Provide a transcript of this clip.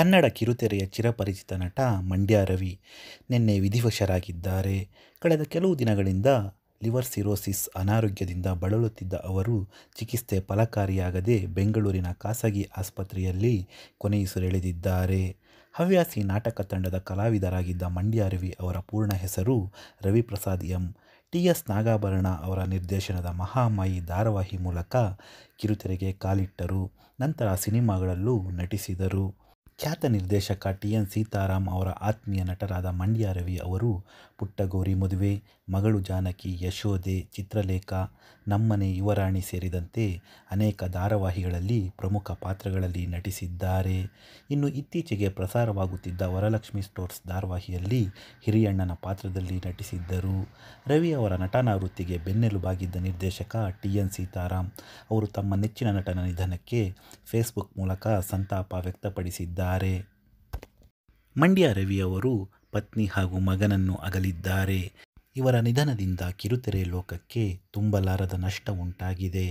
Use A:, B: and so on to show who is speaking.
A: ಕನ್ನಡ ಕಿರುತೆರೆಯ ಚಿರಪರಿಚಿತ ನಟ ಮಂಡ್ಯ ರವಿ ನಿನ್ನೆ ವಿಧಿವಶರಾಗಿದ್ದಾರೆ ಕಳೆದ ಕೆಲವು ದಿನಗಳಿಂದ ಲಿವರ್ ಸಿರೋಸಿಸ್ ಅನಾರೋಗ್ಯದಿಂದ ಬಳಲುತ್ತಿದ್ದ ಅವರು ಚಿಕಿತ್ಸೆ ಫಲಕಾರಿಯಾಗದೆ ಬೆಂಗಳೂರಿನ ಖಾಸಗಿ ಆಸ್ಪತ್ರೆಯಲ್ಲಿ ಕೊನೆಯುಸಿರೆಳೆದಿದ್ದಾರೆ ಹವ್ಯಾಸಿ ನಾಟಕ ತಂಡದ ಕಲಾವಿದರಾಗಿದ್ದ ಮಂಡ್ಯ ರವಿ ಅವರ ಪೂರ್ಣ ಹೆಸರು Raviprasad M T S Nagabharana ಅವರ ನಿರ್ದೇಶನದ ಮಹಾಮಾಯಿ ಧಾರಾವಾಹಿ ಮೂಲಕ ಕಿರುತೆರೆಗೆ ಕಾಲಿಟ್ಟರು ನಂತರ ಸಿನಿಮಾಗಳಲ್ಲೂ ನಟಿಸಿದರು ಖ್ಯಾತ ನಿರ್ದೇಶಕ ಟಿ ಎನ್ ಸೀತಾರಾಮ್ ಅವರ ಆತ್ಮೀಯ ನಟರಾದ ಮಂಡ್ಯ ರವಿ ಅವರು ಪುಟ್ಟಗೌರಿ ಮದುವೆ ಮಗಳು ಜಾನಕಿ ಯಶೋದೆ ಚಿತ್ರಲೇಖ ನಮ್ಮನೆ ಯುವರಾಣಿ ಸೇರಿದಂತೆ ಅನೇಕ ಧಾರಾವಾಹಿಗಳಲ್ಲಿ ಪ್ರಮುಖ ಪಾತ್ರಗಳಲ್ಲಿ ನಟಿಸಿದ್ದಾರೆ ಇನ್ನು ಇತ್ತೀಚೆಗೆ ಪ್ರಸಾರವಾಗುತ್ತಿದ್ದ ವರಲಕ್ಷ್ಮಿ ಸ್ಟೋರ್ಸ್ ಧಾರಾವಾಹಿಯಲ್ಲಿ ಹಿರಿಯಣ್ಣನ ಪಾತ್ರದಲ್ಲಿ ನಟಿಸಿದ್ದರು ರವಿ ಅವರ ನಟನಾ ವೃತ್ತಿಗೆ ಬೆನ್ನೆಲುಬಾಗಿದ್ದ ನಿರ್ದೇಶಕ ಟಿ ಎನ್ ಸೀತಾರಾಮ್ ಅವರು ತಮ್ಮ ನೆಚ್ಚಿನ ನಟನ ನಿಧನಕ್ಕೆ ಫೇಸ್ಬುಕ್ ಮೂಲಕ ಸಂತಾಪ ವ್ಯಕ್ತಪಡಿಸಿದ್ದಾರೆ ಮಂಡ್ಯ ರವಿಯವರು ಪತ್ನಿ ಹಾಗೂ ಮಗನನ್ನು ಅಗಲಿದ್ದಾರೆ ಇವರ ನಿಧನದಿಂದ ಕಿರುತೆರೆ ಲೋಕಕ್ಕೆ ತುಂಬಲಾರದ ನಷ್ಟ ಉಂಟಾಗಿದೆ